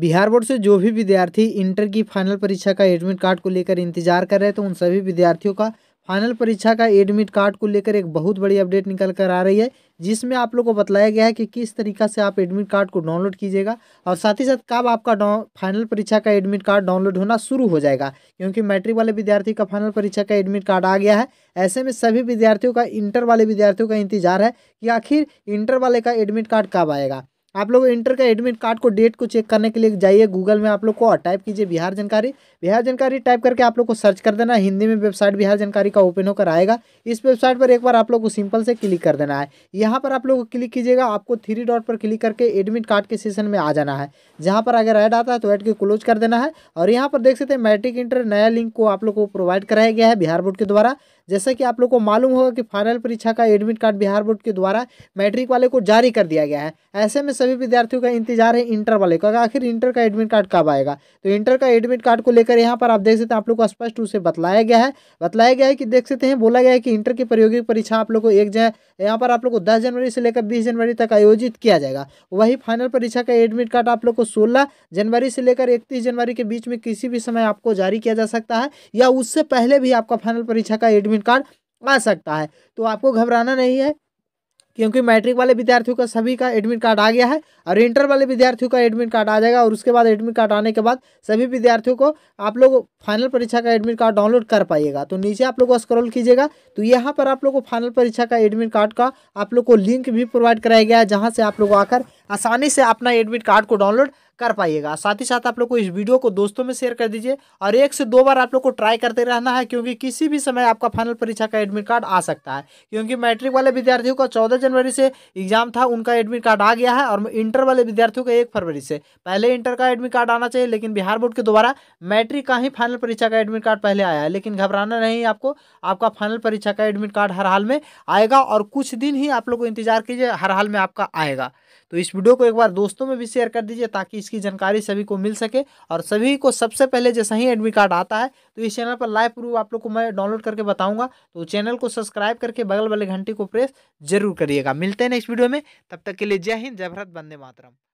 Bihar board से जो भी विद्यार्थी इंटर की फाइनल परीक्षा का एडमिट कार्ड को लेकर इंतजार कर रहे हैं तो उन सभी विद्यार्थियों का फाइनल परीक्षा का एडमिट कार्ड को लेकर एक बहुत बड़ी अपडेट निकल कर आ रही है जिसमें आप लोग को बताया गया है कि किस तरीका से आप एडमिट कार्ड को डाउनलोड कीजिएगा और साथ ही साथ कब आपका फाइनल परीक्षा का एडमिट कार्ड डाउनलोड होना शुरू हो जाएगा क्योंकि मैट्रिक वाले विद्यार्थी का फाइनल परीक्षा का एडमिट कार्ड आ गया है ऐसे में सभी विद्यार्थियों का इंटर वाले विद्यार्थियों का इंतजार है कि आखिर इंटर वाले का एडमिट कार्ड कब आएगा आप लोग इंटर का एडमिट कार्ड को डेट को चेक करने के लिए जाइए गूगल में आप लोग को और टाइप कीजिए बिहार जानकारी बिहार जानकारी टाइप करके आप लोग को सर्च कर देना हिंदी में वेबसाइट बिहार जानकारी का ओपन होकर आएगा इस वेबसाइट पर एक बार आप लोग को सिंपल से क्लिक कर देना है यहाँ पर आप लोग क्लिक कीजिएगा आपको थ्री डॉट पर क्लिक करके एडमिट कार्ड के सेशन में आ जाना है जहाँ पर अगर ऐड आता है तो ऐड के क्लोज कर देना है और यहाँ पर देख सकते हैं मैट्रिक इंटर नया लिंक को आप लोग को प्रोवाइड कराया गया है बिहार बोर्ड के द्वारा जैसा कि आप लोग को मालूम होगा कि फाइनल परीक्षा का एडमिट कार्ड बिहार बोर्ड के द्वारा मैट्रिक वाले को जारी कर दिया गया है ऐसे में सभी विद्यार्थियों का इंतजार है इंटर वाले का आखिर इंटर का एडमिट कार्ड कब आएगा तो इंटर का एडमिट कार्ड को लेकर यहाँ पर आप देख सकते हैं आप लोग को स्पष्ट रूप से बतलाया गया है बताया गया है कि देख सकते हैं बोला गया है कि इंटर की प्रायोगिक परीक्षा आप लोग को एक जगह यहाँ पर आप लोग को दस जनवरी से लेकर बीस जनवरी तक आयोजित किया जाएगा वही फाइनल परीक्षा का एडमिट कार्ड आप लोग को सोलह जनवरी से लेकर इकतीस जनवरी के बीच में किसी भी समय आपको जारी किया जा सकता है या उससे पहले भी आपका फाइनल परीक्षा का एडमिट क्वेश्चन कार्ड आ सकता है तो आपको घबराना नहीं है क्योंकि मैट्रिक वाले विद्यार्थियों का सभी का एडमिट कार्ड आ गया है और इंटर वाले विद्यार्थियों का एडमिट कार्ड आ जाएगा और उसके बाद एडमिट कार्ड आने के बाद सभी विद्यार्थियों को आप लोग फाइनल परीक्षा का एडमिट कार्ड डाउनलोड कर पाइएगा तो नीचे आप लोग स्क्रॉल कीजिएगा तो यहाँ पर आप लोग को फाइनल परीक्षा का एडमिट कार्ड का आप लोग को लिंक भी प्रोवाइड कराया गया है जहाँ से आप लोग आकर आसानी से अपना एडमिट कार्ड को डाउनलोड कर पाइएगा साथ ही साथ आप लोग को इस वीडियो को दोस्तों में शेयर कर दीजिए और एक से दो बार आप लोग को ट्राई करते रहना है क्योंकि किसी भी समय आपका फाइनल परीक्षा का एडमिट कार्ड आ सकता है क्योंकि मैट्रिक वाले विद्यार्थियों का चौदह जनवरी से एग्जाम था उनका एडमिट कार्ड आ गया है और इंटर वाले विद्यार्थियों का एक फरवरी से पहले इंटर का एडमिट कार्ड आना चाहिए लेकिन बिहार बोर्ड के द्वारा मैट्रिक का ही फाइनल परीक्षा का एडमिट कार्ड पहले आया है लेकिन घबराना नहीं आपको आपका फाइनल परीक्षा का एडमिट कार्ड हर हाल में आएगा और कुछ दिन ही आप लोग को इंतजार कीजिए हर हाल में आपका आएगा तो इस वीडियो को एक बार दोस्तों में भी शेयर कर दीजिए ताकि इस इसकी जानकारी सभी को मिल सके और सभी को सबसे पहले जैसा ही एडमिट कार्ड आता है तो इस चैनल पर लाइव प्रूफ आप लोग को मैं डाउनलोड करके बताऊंगा तो चैनल को सब्सक्राइब करके बगल वाले घंटी को प्रेस जरूर करिएगा मिलते हैं नेक्स्ट वीडियो में तब तक के लिए जय हिंद जय भरत बंदे मातरम